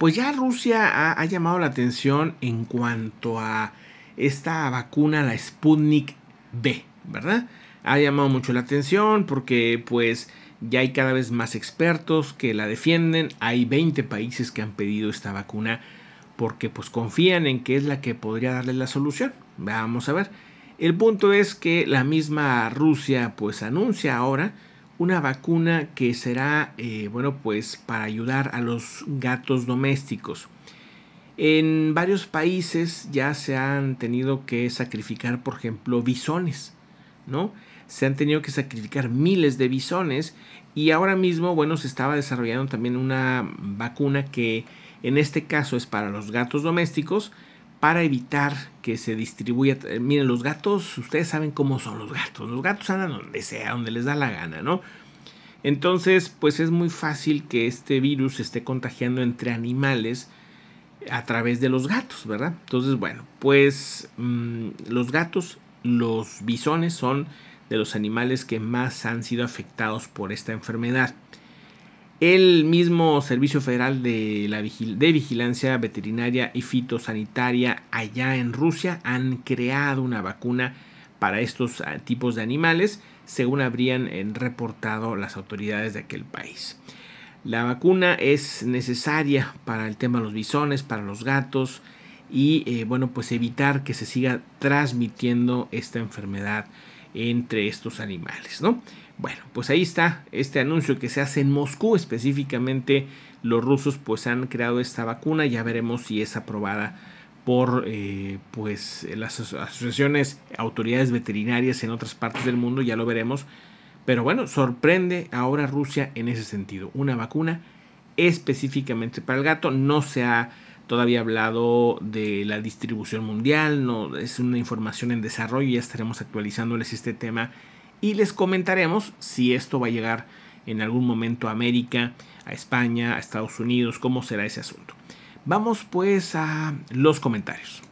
pues ya Rusia ha, llamado la atención en cuanto a esta vacuna, la Sputnik B, ¿verdad? Ha llamado mucho la atención porque pues ya hay cada vez más expertos que la defienden. Hay 20 países que han pedido esta vacuna porque pues confían en que es la que podría darle la solución. Vamos a ver. El punto es que la misma Rusia pues anuncia ahora una vacuna que será, eh, bueno, pues para ayudar a los gatos domésticos. En varios países ya se han tenido que sacrificar, por ejemplo, bisones, ¿no? Se han tenido que sacrificar miles de bisones y ahora mismo, bueno, se estaba desarrollando también una vacuna que en este caso es para los gatos domésticos, para evitar que se distribuya. Eh, miren, los gatos, ustedes saben cómo son los gatos. Los gatos andan donde sea, donde les da la gana, ¿no? Entonces, pues es muy fácil que este virus esté contagiando entre animales a través de los gatos, ¿verdad? Entonces, bueno, pues mm, los gatos, los bisones son de los animales que más han sido afectados por esta enfermedad. El mismo Servicio Federal de, la de Vigilancia Veterinaria y Fitosanitaria allá en Rusia han creado una vacuna para estos ah, tipos de animales, según habrían eh, reportado las autoridades de aquel país. La vacuna es necesaria para el tema de los bisones, para los gatos y eh, bueno, pues evitar que se siga transmitiendo esta enfermedad entre estos animales, ¿no? Bueno, pues ahí está este anuncio que se hace en Moscú específicamente. Los rusos pues han creado esta vacuna. Ya veremos si es aprobada por eh, pues las asociaciones, autoridades veterinarias en otras partes del mundo. Ya lo veremos. Pero bueno, sorprende ahora Rusia en ese sentido. Una vacuna específicamente para el gato. No se ha todavía hablado de la distribución mundial. No es una información en desarrollo. Ya estaremos actualizándoles este tema y les comentaremos si esto va a llegar en algún momento a América, a España, a Estados Unidos, cómo será ese asunto. Vamos pues a los comentarios.